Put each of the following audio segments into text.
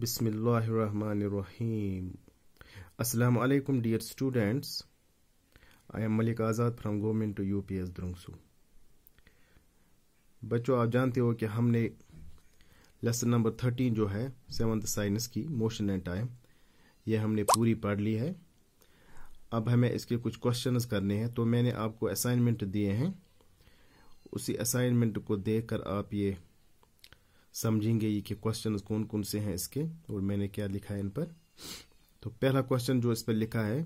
Bismillahirrahmanirrahim. Dear students I am Malik Azad from government two U P S Drungsu. बच्चों आप जानते हो कि हमने लेसन नंबर थर्टीन जो है सेवन्थ साइंस की मोशन एंड टाइम ये हमने पूरी पढ़ ली है अब हमें इसके कुछ क्वेश्चंस करने हैं तो मैंने आपको असाइनमेंट दिए हैं उसी असाइनमेंट को देखकर आप ये समझेंगे ये कि क्वेश्चन कौन कौन से हैं इसके और मैंने क्या लिखा है इन पर तो पहला क्वेश्चन जो इस पर लिखा है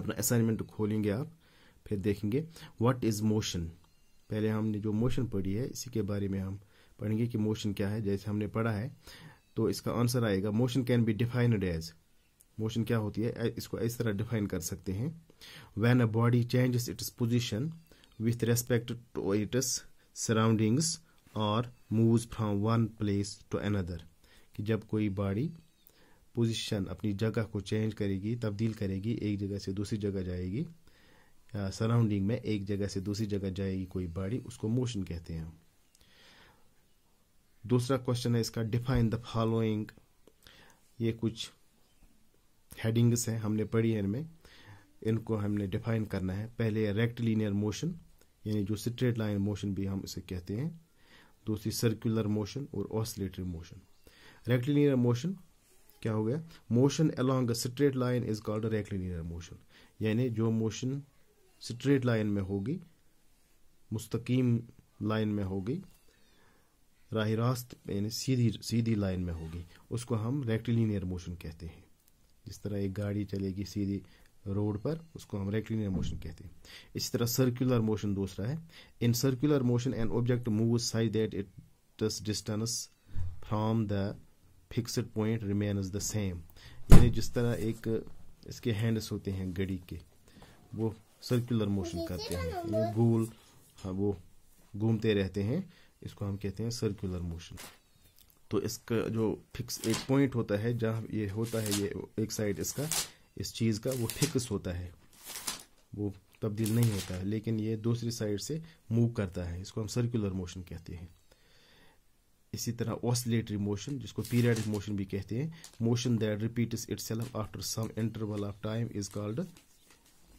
अपना असाइनमेंट खोलेंगे आप फिर देखेंगे व्हाट इज मोशन पहले हमने जो मोशन पढ़ी है इसी के बारे में हम पढ़ेंगे कि मोशन क्या है जैसे हमने पढ़ा है तो इसका आंसर आएगा motion can be defined as motion क्या होती है इसको इस तरह डिफाइन कर सकते हैं when a body changes its position with respect to its surroundings और move from one place to another कि जब कोई बॉडी पोजिशन अपनी जगह को चेंज करेगी तब्दील करेगी एक जगह से दूसरी जगह जाएगी सराउंडिंग में एक जगह से दूसरी जगह जाएगी कोई बॉडी उसको मोशन कहते हैं दूसरा क्वेश्चन है इसका डिफाइन द फॉलोइंग ये कुछ हेडिंग्स हैं हमने पढ़ी है इनमें इनको हमने डिफाइन करना है पहले रेक्ट लीनियर मोशन यानी जो स्ट्रेट लाइन मोशन भी हम इसे कहते हैं दूसरी सर्कुलर मोशन और ऑसलेटरी मोशन रेक्टिलिनियर मोशन क्या हो गया motion along straight line is called rectilinear motion यानी जो मोशन स्ट्रेट लाइन में होगी मुस्तकीम लाइन में होगी राह रास्त यानी सीधी सीधी लाइन में होगी उसको हम रेक्टिलिनियर मोशन कहते हैं जिस तरह एक गाड़ी चलेगी सीधी रोड पर उसको हम रेक्टिलिनियर मोशन कहते हैं इसी तरह सर्कुलर मोशन दूसरा है in circular motion an object move such that it distance from the fixed point remain the same यानी जिस तरह एक इसके हैंड्स होते हैं घड़ी के वो सर्कुलर मोशन करते हैं ये गोल हाँ वो घूमते रहते हैं इसको हम कहते हैं सर्कुलर मोशन तो इसका जो फिक्स एक पॉइंट होता है जहाँ ये होता है ये एक साइड इसका इस चीज़ का वो फिक्स होता है वो तब्दील नहीं होता है लेकिन ये दूसरी साइड से मूव करता है इसको हम सर्कुलर मोशन कहते हैं इसी तरह ऑसलेटरी मोशन जिसको पीरियडिक मोशन भी कहते हैं motion that repeats itself after some interval of time is called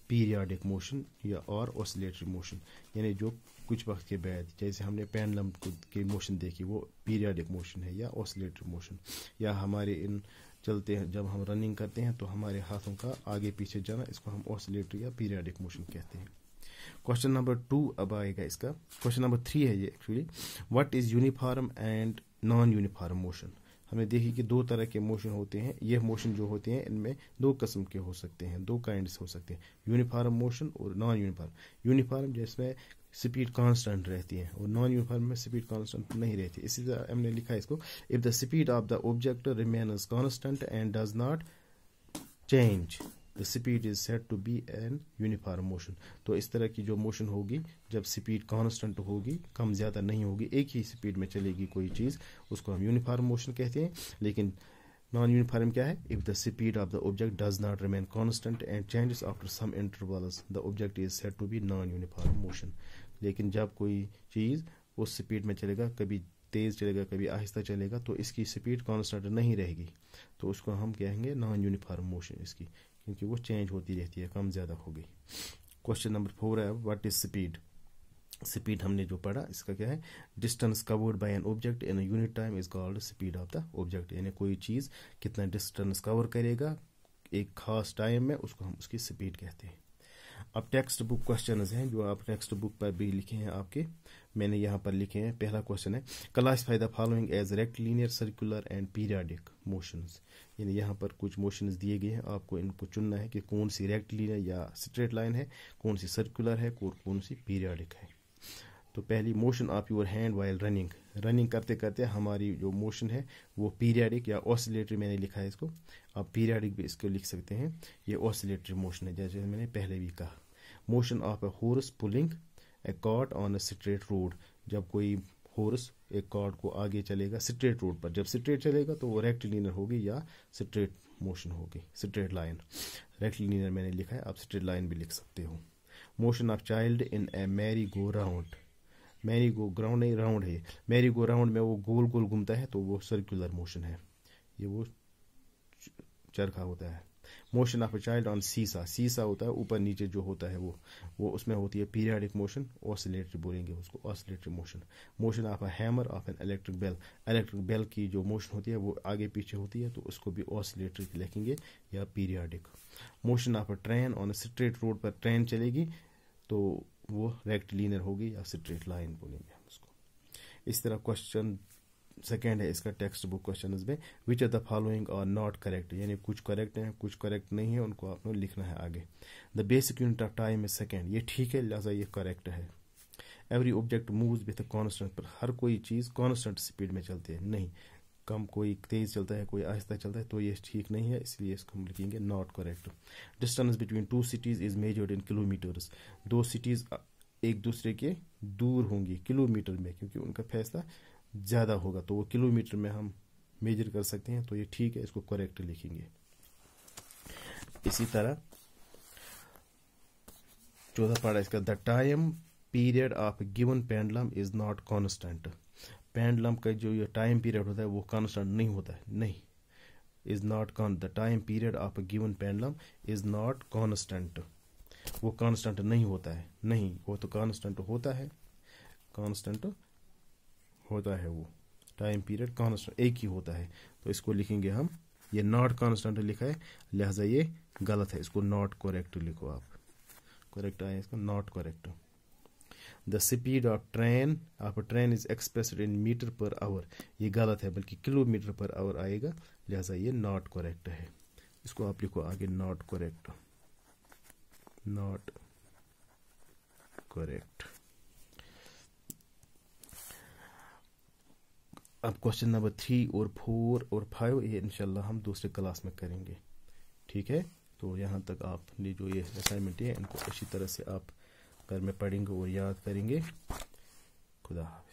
periodic motion या और ऑसलेटरी मोशन यानी जो कुछ वक्त के बाद जैसे हमने पेंडलम के मोशन देखी वो पीरियडिक मोशन है या ऑसलेटरी मोशन या हमारे इन चलते हैं जब हम रनिंग करते हैं तो हमारे हाथों का आगे पीछे जाना इसको हम ऑसिलेटरी या पीरियडिक मोशन कहते हैं क्वेश्चन नंबर टू अब आएगा इसका क्वेश्चन नंबर थ्री है ये actually what is uniform and non uniform motion हमने देखी कि दो तरह के मोशन होते हैं ये मोशन जो होते हैं इनमें दो कस्म के हो सकते हैं दो काइंड हो सकते हैं यूनिफॉर्म मोशन और नॉन यूनिफॉर्म यूनिफॉर्म जिसमें स्पीड कांस्टेंट रहती है और नॉन यूनिफॉर्म में स्पीड कांस्टेंट नहीं रहती इसी तरह हमने लिखा इसको if the speed of the object remain constant and does not change the speed is set to be an uniform motion तो इस तरह की जो मोशन होगी जब स्पीड कांस्टेंट होगी कम ज़्यादा नहीं होगी एक ही स्पीड में चलेगी कोई चीज़ उसको हम यूनिफॉर्म मोशन कहते हैं लेकिन नॉन यूनिफॉर्म क्या है if the speed of the object does not remain constant and changes after some intervals the object is set to be non uniform motion लेकिन जब कोई चीज़ उस स्पीड में चलेगा कभी तेज़ चलेगा कभी आहिस्ता चलेगा तो इसकी स्पीड कॉन्स्टेंट नहीं रहेगी तो उसको हम कहेंगे नॉन यूनिफॉर्म मोशन इसकी क्योंकि वो चेंज होती रहती है कम ज़्यादा हो गई क्वेश्चन नंबर फोर है वट इज स्पीड स्पीड हमने जो पढ़ा इसका क्या है distance covered by an object in unit time is called speed of the object यानी कोई चीज़ कितना डिस्टेंस कवर करेगा एक खास टाइम में उसको हम उसकी स्पीड कहते हैं अब टेक्स्ट बुक क्वेश्चन हैं जो आप टेक्स्ट बुक पर भी लिखे हैं आपके मैंने यहाँ पर लिखे हैं पहला क्वेश्चन है classify the following as rectilinear circular and periodic motions यानी यहाँ पर कुछ मोशंस दिए गए हैं आपको इनको चुनना है कि कौन सी रेक्ट लीनियर या स्ट्रेट लाइन है कौन सी सर्कुलर है और कौन सी पीरियाडिक है तो पहली motion of your hand while running running करते करते हमारी जो मोशन है वो पीरियडिक या ऑसिलेटरी मैंने लिखा है इसको आप पीरियडिक भी इसको लिख सकते हैं ये ऑसिलेटरी मोशन है जैसे मैंने पहले भी कहा motion of a horse pulling a cart on a straight road जब कोई हॉर्स एक कार्ट को आगे चलेगा स्ट्रेट रोड पर जब स्ट्रेट चलेगा तो वो रेक्टिलीनियर होगी या स्ट्रेट मोशन होगी स्ट्रेट लाइन रेक्टिलीनियर मैंने लिखा है आप स्ट्रेट लाइन भी लिख सकते हो motion of child in a merry go round merry go ground नहीं राउंड है मैरी गो राउंड में वो गोल गोल घूमता है तो वो सर्कुलर मोशन है ये वो चरखा होता है motion of a child on seesaw seesaw होता है ऊपर नीचे जो होता है वो वो उसमें होती है पीरियडिक मोशन ऑसिलेटरी बोलेंगे उसको oscillatory motion motion of a hammer of an electric bell electric bell की जो मोशन होती है वो आगे पीछे होती है तो उसको भी ऑसिलेटरी लिखेंगे या periodic motion of a train on straight road पर ट्रेन चलेगी तो वो रेक्ट लीनर होगी या स्ट्रेट लाइन बोलेंगे हम उसको इस तरह क्वेश्चन सेकेंड है इसका टेक्स्ट बुक क्वेश्चन में विच आर द फॉलोइंग और नॉट करेक्ट यानी कुछ करेक्ट हैं कुछ करेक्ट नहीं है उनको आपने लिखना है आगे the basic unit of time is second ये ठीक है लिहाजा ये करेक्ट है every object move with constant पर हर कोई चीज़ कॉन्स्टेंट स्पीड में चलती है नहीं कम कोई तेज़ चलता है कोई आहिस्ता चलता है तो ये ठीक नहीं है इसलिए इसको हम लिखेंगे not correct distance between two cities is measured in kilometres दो सिटीज़ एक दूसरे के दूर होंगी किलोमीटर में क्योंकि उनका फैसला ज़्यादा होगा तो वो किलोमीटर में हम मेजर कर सकते हैं तो ये ठीक है इसको करेक्ट लिखेंगे इसी तरह चौथा पढ़ा इसका the time period of given pendulum is not constant pendulum का जो ये टाइम पीरियड होता है वो कॉन्स्टेंट नहीं होता है नहीं is not con the time period of a given pendulum is not constant वो कॉन्स्टेंट नहीं होता है नहीं वो तो कॉन्स्टेंट होता है कॉन्स्टेंट होता है वो टाइम पीरियड कॉन्स्टेंट एक ही होता है तो इसको लिखेंगे हम ये नॉट कॉन्स्टेंट लिखा है लिहाजा ये गलत है इसको नॉट करेक्ट लिखो आप करेक्ट आए इसको not correct the speed of train of a train is expressed in metre per hour ये गलत है बल्कि किलोमीटर पर आवर आएगा लिहाजा ये नॉट करेक्ट है इसको आप लिखो आगे नॉट करेक्ट नॉट करेक्ट अब क्वेश्चन नंबर थ्री और फोर और फाइव ये इंशाल्लाह हम दूसरे क्लास में करेंगे ठीक है तो यहाँ तक आपने जो ये असाइनमेंट है इनको अच्छी तरह से आप घर में पढ़ेंगे और याद करेंगे खुदा